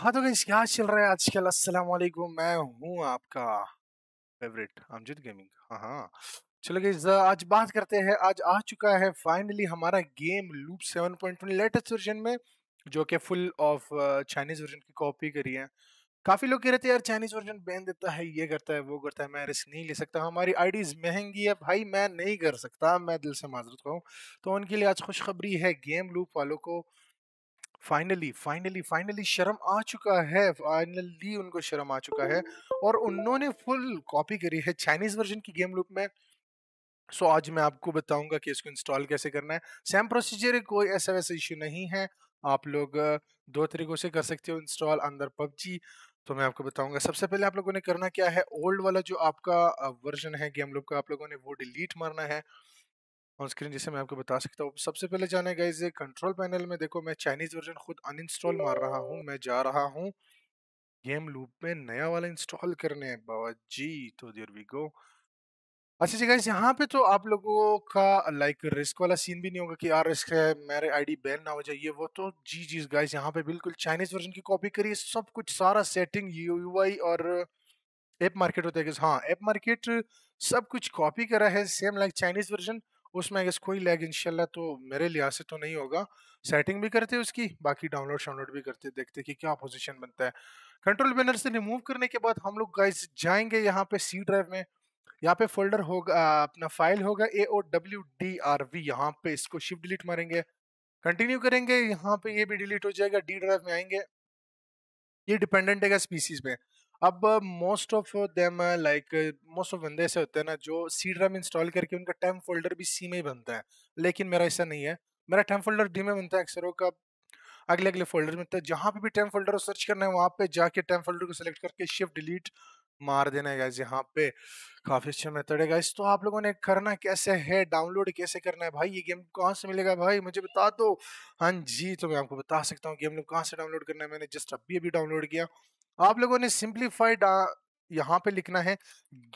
हाँ तो गाइस क्या चल रहा है आजकल अस्सलाम वालेकुम मैं हूँ आपका फेवरेट अमजद गेमिंग हाँ हाँ चलो गाइस आज बात करते हैं आज आ चुका है फाइनली हमारा गेम लूप 7.1 लेटेस्ट वर्जन में जो कि फुल ऑफ चाइनीज़ वर्जन की कॉपी करी है काफ़ी लोग कह रहे थे यार चाइनीज़ वर्जन बैन देता है ये करता है वो करता है मैं रिस्क नहीं ले सकता हमारी आईडीज़ महंगी है भाई मैं नहीं कर सकता मैं दिल से माजरत कहूँ तो उनके लिए आज खुशखबरी है गेम लूप वालों को फाइनली फाइनली फाइनली शर्म आ चुका है फाइनली उनको शर्म आ चुका है और उन्होंने फुल कॉपी करी है चाइनीज वर्जन की गेम लूप में सो so, आज मैं आपको बताऊंगा कि इसको इंस्टॉल कैसे करना है सेम प्रोसीजर कोई ऐसा वैसा इश्यू नहीं है आप लोग दो तरीकों से कर सकते हो इंस्टॉल अंदर पबजी तो मैं आपको बताऊंगा सबसे पहले आप लोगों ने करना क्या है ओल्ड वाला जो आपका वर्जन है गेम लूप का आप लोगों ने वो डिलीट मारना है ऑन स्क्रीन जिसे मैं आपको बता सकता हूँ सबसे पहले जाने गए इसे कंट्रोल पैनल में देखो मैं चाइनीज़ वर्जन खुद अनइंस्टॉल मार रहा हूँ मैं जा रहा हूँ गेम लूप में नया वाला इंस्टॉल करने बाबा जी तो देर वी गो अच्छा जी गाइज यहाँ पे तो आप लोगों का लाइक रिस्क वाला सीन भी नहीं होगा कि यार रिस्क है मेरे आईडी बैन ना हो जाए ये वो तो जी जी गाइज यहाँ पे बिल्कुल चाइनीज वर्जन की कॉपी करिए सब कुछ सारा सेटिंग यूआई और एप मार्केट होता है हाँ एप मार्केट सब कुछ कॉपी करा है सेम लाइक चाइनीज वर्जन उसमें अगर कोई लैग इंशाल्लाह तो मेरे लिहाज से तो नहीं होगा सेटिंग भी करते उसकी बाकी डाउनलोड शाउनलोड भी करते देखते कि क्या पोजिशन बनता है कंट्रोल बैनर से रिमूव करने के बाद हम लोग गाइज जाएंगे यहाँ पे सी ड्राइव में यहाँ पे फोल्डर होगा अपना फाइल होगा A O W D R V यहाँ पे इसको शिफ्ट डिलीट मारेंगे कंटिन्यू करेंगे यहाँ पे ये भी डिलीट हो जाएगा डी ड्राइव में आएंगे ये डिपेंडेंट है स्पीसीज में अब most of them like most of बंदे ऐसे होते हैं ना जो सी ड्राइव इंस्टॉल करके उनका टेम फोल्डर भी सी में ही बनता है लेकिन मेरा ऐसा नहीं है मेरा टेम फोल्डर डी में बनता है अक्सरों का अगले अगले फोल्डर में है तो जहाँ पे भी टेम फोल्डर सर्च करना है वहाँ पे जाके टेम फोल्डर को सिलेक्ट करके शिफ्ट डिलीट मार देना है गाइज यहाँ पे काफ़ी अच्छा मेथड है गाइज तो आप लोगों ने करना कैसे है डाउनलोड कैसे करना है भाई ये गेम कहाँ से मिलेगा भाई मुझे बता दो हाँ जी तो मैं आपको बता सकता हूँ गेम लोग कहाँ से डाउनलोड करना है मैंने जस्ट अभी अभी डाउनलोड किया आप लोगों ने सिंप्लीफाइड यहाँ पे लिखना है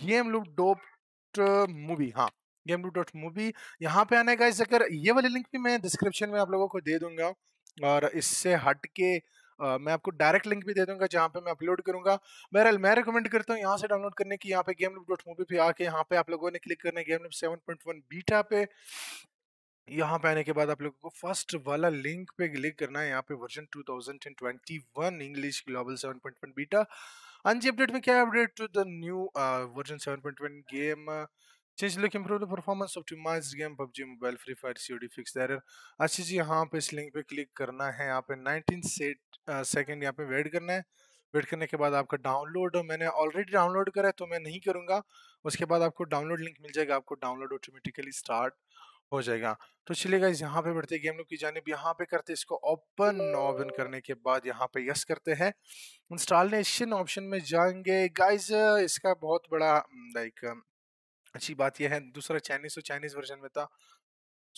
गेम लूप डोट मूवी हाँ गेम लूप डॉट मूवी यहाँ पे आना है अगर ये वाली लिंक भी मैं डिस्क्रिप्शन में आप लोगों को दे दूंगा और इससे हट के Uh, मैं आपको डायरेक्ट लिंक भी दे दूंगा जहाँ पे मैं अपलोड करूंगा बहरहाल मैं रिकमेंड करता हूँ यहाँ से डाउनलोड करने की यहाँ पे गेम लूप डॉट मूवी पे आके यहाँ पे आप लोगों ने क्लिक करना है game loop seven point one beta पे यहाँ पे आने के बाद आप लोगों को फर्स्ट वाला लिंक पे क्लिक करना है यहाँ पे वर्जन 2021 इंग्लिश ग्लोबल 7.1 बीटा हाँ जी अपडेट में क्या update to the new version 7.1 game change look improve the performance optimised game PUBG mobile free fire COD fix error अच्छी जी यहाँ पे इस लिंक पे क्लिक करना है यहाँ पे 19 सेट सेकंड यहाँ पे वेट करना है वेट करने के बाद आपका डाउनलोड मैंने ऑलरेडी डाउनलोड करा है तो मैं नहीं करूँगा उसके बाद आपको डाउनलोड लिंक मिल जाएगा आपको डाउनलोड ऑटोमेटिकली स्टार्ट हो जाएगा तो चलिए गाइज यहाँ पे बढ़ते गेम लोग की जानब यहाँ पे करते इसको ओपन ओपन करने के बाद यहाँ पे यस करते हैं इंस्टॉलेशन ऑप्शन में जाएंगे गाइज इसका बहुत बड़ा लाइक अच्छी बात यह है दूसरा चाइनीज तो चाइनीज वर्जन में था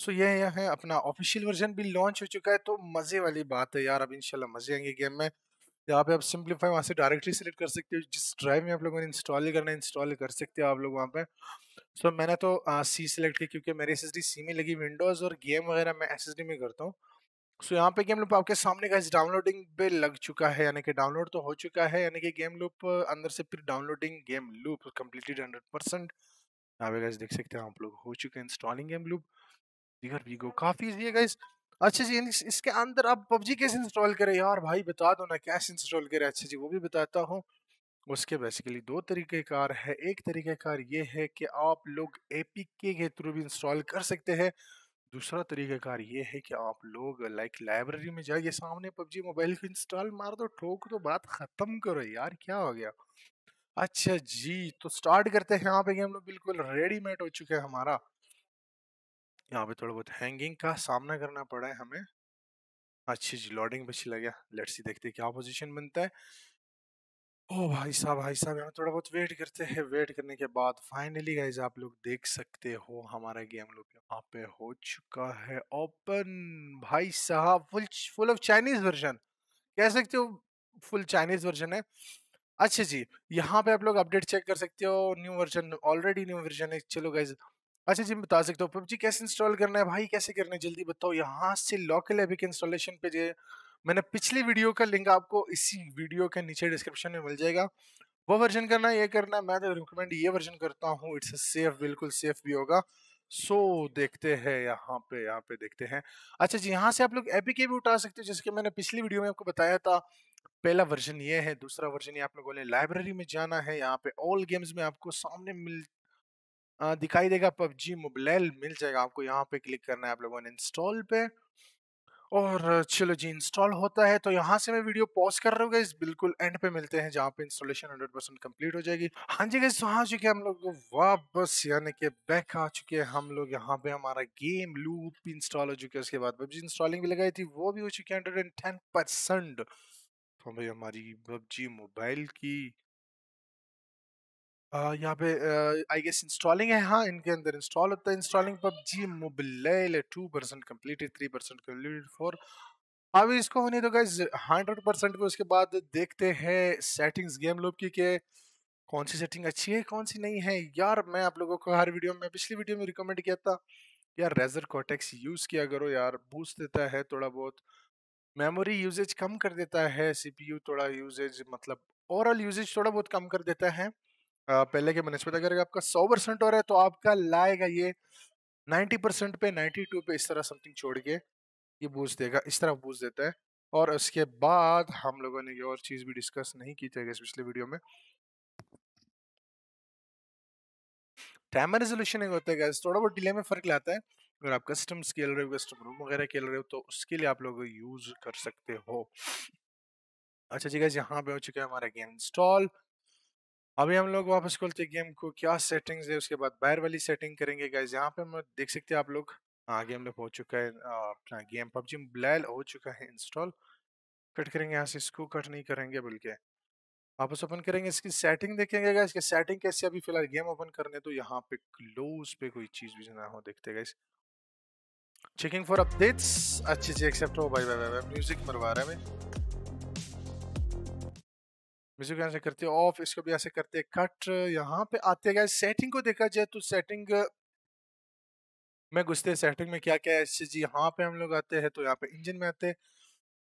सो यह है अपना ऑफिशियल वर्जन भी लॉन्च हो चुका है तो मज़े वाली बात है यार अब इनशाला मज़े आएंगे गेम में यहाँ पे आप सिंप्लीफाई वहाँ से डायरेक्टली सिलेक्ट कर सकते हो जिस ड्राइव में आप लोगों ने इंस्टॉल ही करना है इंस्टॉल कर सकते हो आप लोग वहाँ पे सो so, मैंने तो सी सिलेक्ट किया क्योंकि मेरी एस सी में लगी विंडोज़ और गेम वगैरह मैं एस में करता हूँ सो so, यहाँ पे गेम लूप आपके सामने का डाउनलोडिंग पे लग चुका है यानी कि डाउनलोड तो हो चुका है यानी कि गेम लूप अंदर से फिर downloading game loop completed hundred percent यहाँ पे देख सकते हैं आप लोग हो चुके हैं installing game loop we go काफ़ी है गाइज़ अच्छा जी इसके अंदर आप पबजी कैसे इंस्टॉल करें यार भाई बता दो ना कैसे इंस्टॉल करें अच्छा जी वो भी बताता हूँ उसके बेसिकली दो तरीक़ेकार है एक तरीक़ेकार ये है कि आप लोग ए के थ्रू भी इंस्टॉल कर सकते हैं दूसरा तरीक़ाकार ये है कि आप लोग लाइक लाइब्रेरी में जाइए सामने पबजी मोबाइल को इंस्टॉल मार दो ठोक दो बात ख़त्म करो यार क्या हो गया अच्छा जी तो स्टार्ट करते हैं यहाँ पे गेम लोग बिल्कुल रेडीमेड हो चुके हैं हमारा यहाँ पे थोड़ा बहुत हैंगिंग का सामना करना पड़ा है हमें अच्छी जी लॉडिंग पे चला गया लेट्स सी देखते क्या पोजीशन बनता है ओ भाई साहब भाई साहब यहाँ थोड़ा बहुत वेट करते हैं वेट करने के बाद फाइनली गाइज आप लोग देख सकते हो हमारा गेम लोग यहाँ पे हो चुका है ओपन भाई साहब full full of Chinese version कह सकते हो फुल चाइनीज वर्जन है अच्छा जी यहाँ पे आप लोग अपडेट चेक कर सकते हो new version already new version है चलो गाइज अच्छा जी बता सकते हो पबजी कैसे इंस्टॉल करना है भाई कैसे करना है जल्दी बताओ यहाँ से लॉकल एपिक इंस्टॉलेशन पे जो मैंने पिछली वीडियो का लिंक आपको इसी वीडियो के नीचे डिस्क्रिप्शन में मिल जाएगा वो वर्जन करना ये करना मैं तो रिकमेंड ये वर्जन करता हूँ इट्स सेफ बिल्कुल सेफ भी होगा सो so, देखते हैं यहाँ पे यहाँ पे देखते हैं अच्छा जी यहाँ से आप लोग एपी के भी उठा सकते हो जिसके मैंने पिछली वीडियो में आपको बताया था पहला वर्जन ये है दूसरा वर्जन ये आप लोगों ने लाइब्रेरी में जाना है यहाँ पे ऑल गेम्स में आपको सामने मिल दिखाई देगा पबजी मोबाइल मिल जाएगा आपको यहाँ पे क्लिक करना है आप लोगों ने इंस्टॉल पे और चलो जी इंस्टॉल होता है तो यहाँ से मैं वीडियो पॉज कर रहा हूँ गाइज बिल्कुल एंड पे मिलते हैं जहाँ पे इंस्टॉलेशन 100 परसेंट कम्प्लीट हो जाएगी हाँ जी गाइज वहाँ चुके हम लोग वापस यानी कि बैक आ चुके हैं हम लोग यहाँ पे हमारा गेम लूप भी इंस्टॉल हो चुके है उसके बाद पबजी इंस्टॉलिंग भी लगाई थी वो भी हो चुकी है हंड्रेड तो भाई हमारी पबजी मोबाइल की यहाँ पे आई गेस इंस्टॉलिंग है हाँ इनके अंदर इंस्टॉल होता है installing PUBG mobile two percent completed three percent completed four अब इसको होने तो गाइज हंड्रेड परसेंट पे उसके बाद देखते हैं सेटिंग्स गेम लोग की के कौन सी सेटिंग अच्छी है कौन सी नहीं है यार मैं आप लोगों को हर वीडियो में पिछली वीडियो में रिकमेंड किया था यार रेजर कॉटेक्स यूज़ किया करो यार बूस्ट देता है थोड़ा बहुत मेमोरी यूजेज कम कर देता है सीपीयू थोड़ा यूजेज मतलब ओवरऑल यूजेज थोड़ा बहुत कम कर देता है पहले के बनस्पत अगर आपका सौ परसेंट हो रहा है तो आपका लाएगा ये नाइन्टी परसेंट पे नाइन्टी टू पे इस तरह समथिंग छोड़ के ये बूझ देगा इस तरह बूझ देता है और उसके बाद हम लोगों ने ये और चीज़ भी डिस्कस नहीं की थी इस पिछले वीडियो में टाइम रेजोल्यूशन एक होता है थोड़ा बहुत डिले में फ़र्क लाता है अगर आप कस्टम खेल रहे हो कस्टम रूम वगैरह खेल रहे हो तो उसके लिए आप लोग यूज़ कर सकते हो अच्छा जी गैस यहाँ पे हो चुका है हमारा गेम इंस्टॉल अभी हम लोग वापस खोलते गेम को क्या सेटिंग्स है उसके बाद बाहर वाली सेटिंग करेंगे गाइज यहाँ पे हम देख सकते हैं आप लोग हाँ गेम लोग हो चुका है अपना गेम पबजी ब्लैल हो चुका है इंस्टॉल कट करेंगे यहाँ से इसको कट नहीं करेंगे बल्कि वापस ओपन करेंगे इसकी सेटिंग देखेंगे गाइज की सेटिंग कैसे अभी फिलहाल गेम ओपन करने तो यहाँ पे क्लोज पे कोई चीज़ भी ना हो देखते गाइज चेकिंग फॉर अपडेट्स अच्छी चीज एक्सेप्ट हो भाई भाई भाई म्यूजिक मरवा रहे हैं म्यूजिक ऐसे करते हैं ऑफ इसको भी ऐसे करते हैं कट यहाँ पे आते गए सेटिंग को देखा जाए तो सेटिंग मैं घुसते सेटिंग में क्या क्या है अच्छा जी यहाँ पे हम लोग आते हैं तो यहाँ पे इंजन में आते हैं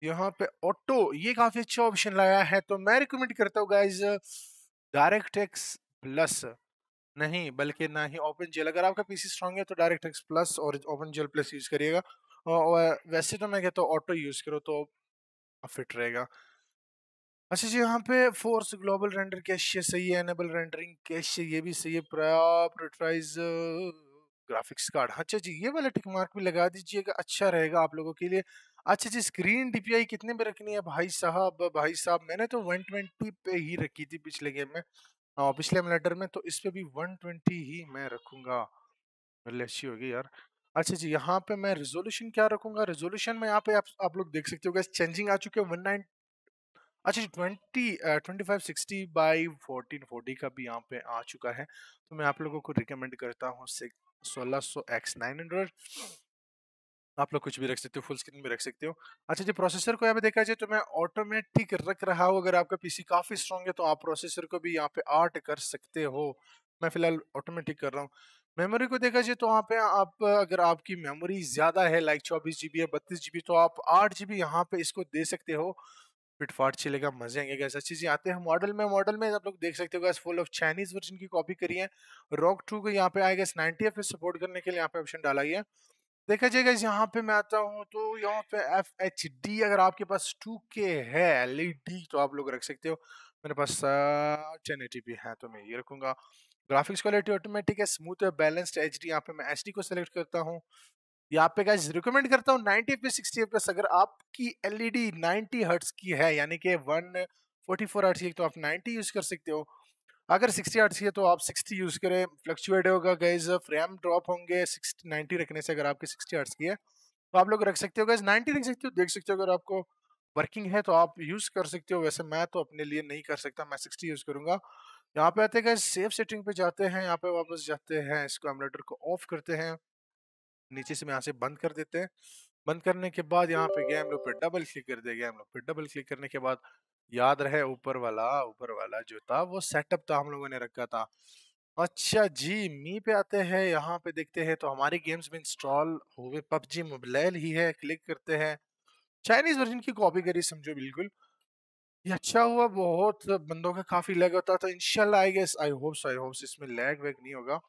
यहाँ पे ऑटो ये काफ़ी अच्छा ऑप्शन लाया है तो मैं रिकमेंड करता हूँ गाइज डायरेक्ट एक्स प्लस नहीं बल्कि ना ही ओपन जेल अगर आपका पीसी स्ट्रांग है तो डायरेक्ट एक्स प्लस और ओपन जेल प्लस यूज़ करिएगा वैसे तो मैं कहता हूँ ऑटो यूज़ करो तो फिट रहेगा अच्छा जी यहाँ पे फोर्स ग्लोबल रेंडर कैश सही है एनेबल रेंडरिंग कैश ये भी सही है प्रायोरिटाइज ग्राफिक्स कार्ड अच्छा जी ये वाला टिक मार्क भी लगा दीजिएगा अच्छा रहेगा आप लोगों के लिए अच्छा जी स्क्रीन डीपीआई कितने पे रखनी है भाई साहब भाई साहब मैंने तो 120 पे ही रखी थी पिछले गेम में आ, हाँ, पिछले एमलेटर में तो इस पर भी 120 ही मैं रखूँगा मेरे अच्छी होगी यार अच्छा जी यहाँ पे मैं रेजोल्यूशन क्या रखूंगा रेजोल्यूशन में यहाँ पे आप आप लोग देख सकते हो गए चेंजिंग आ चुके हैं वन अच्छा जी twenty twenty five sixty by fourteen forty का भी यहाँ पे आ चुका है तो मैं आप लोगों को रिकमेंड करता हूँ सोलह सौ एक्स नाइन हंड्रेड आप लोग कुछ भी रख सकते हो फुल स्क्रीन भी रख सकते हो अच्छा जी प्रोसेसर को यहाँ पे देखा जाए तो मैं ऑटोमेटिक रख रहा हूँ अगर आपका पीसी काफ़ी स्ट्रॉन्ग है तो आप प्रोसेसर को भी यहाँ पे आर्ट कर सकते हो मैं फिलहाल ऑटोमेटिक कर रहा हूँ मेमोरी को देखा जाए तो वहाँ पे आप अगर आपकी मेमोरी ज़्यादा है लाइक चौबीस जी बी है बत्तीस जी बी तो आप आठ जी बी यहाँ पे इसको दे सकते हो फिटफाट चलेगा मजे आएंगे ऐसा चीजें आते हैं मॉडल में मॉडल में आप लोग देख सकते हो guys full of Chinese version की कॉपी करी है रॉक टू को यहाँ पे आएगा नाइनटी एफ सपोर्ट करने के लिए यहाँ पे ऑप्शन डाला गया देखा जाएगा यहाँ पे मैं आता हूँ तो यहाँ पे एफ एच डी अगर आपके पास टू के है एल ई डी तो आप लोग रख सकते हो मेरे पास टेन एटी पी है तो मैं ये रखूंगा ग्राफिक्स क्वालिटी ऑटोमेटिक है स्मूथ है बैलेंस्ड एच डी यहाँ पे मैं एच डी को सिलेक्ट करता हूँ यहाँ पे गाइज रिकमेंड करता हूँ 90 सिक्सटी 60 पे अगर आपकी L E D ninety hertz की है यानी कि वन फोर हर्ट्स की तो आप नाइन्टी यूज़ कर सकते हो अगर सिक्सटी हर्ट्स की है तो आप सिक्सटी यूज़ करें फ्लक्चुएट होगा गाइज फ्रेम ड्रॉप होंगे नाइन्टी रखने से अगर आपकी सिक्सटी हर्ट्स की है तो आप लोग रख सकते हो गाइज नाइन्टी रख सकते हो देख सकते हो अगर आपको वर्किंग है तो आप यूज़ कर सकते हो वैसे मैं तो अपने लिए नहीं कर सकता मैं सिक्सटी यूज़ करूँगा यहाँ पे आते हैं सेफ सेटिंग पे जाते हैं यहाँ पे वापस जाते हैं इसको एमलेटर को ऑफ करते हैं नीचे से हम यहाँ से बंद कर देते हैं बंद करने के बाद यहाँ पे गेम लोग पे डबल क्लिक कर दे गेम लोग पे डबल क्लिक करने के बाद याद रहे ऊपर वाला ऊपर वाला जो था वो सेटअप था तो हम लोगों ने रखा था अच्छा जी मी पे आते हैं यहाँ पे देखते हैं तो हमारी गेम्स में इंस्टॉल हो गए पबजी मोबाइल ही है क्लिक करते हैं चाइनीज वर्जन की कॉपी करी समझो बिल्कुल ये अच्छा हुआ बहुत बंदों का काफी लैग होता था इनशाला I guess I hopes I hopes इसमें लैग वैग नहीं होगा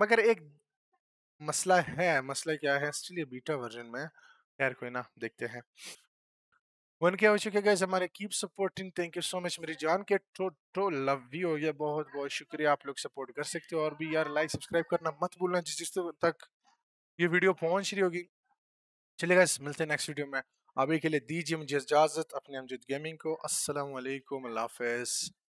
मगर एक मसला है मसला क्या है चलिए बीटा वर्जन में खैर कोई ना देखते हैं वन के हो चुके गए हमारे keep supporting thank you so much मेरी जान के टो टो लव यू हो गया बहुत बहुत शुक्रिया आप लोग सपोर्ट कर सकते हो और भी यार लाइक सब्सक्राइब करना मत भूलना जिस जिस तो तक ये वीडियो पहुंच रही होगी चलेगा मिलते हैं नेक्स्ट वीडियो में अभी के लिए दीजिए मुझे इजाज़त अपने अमजद गेमिंग को असलम हाफिज़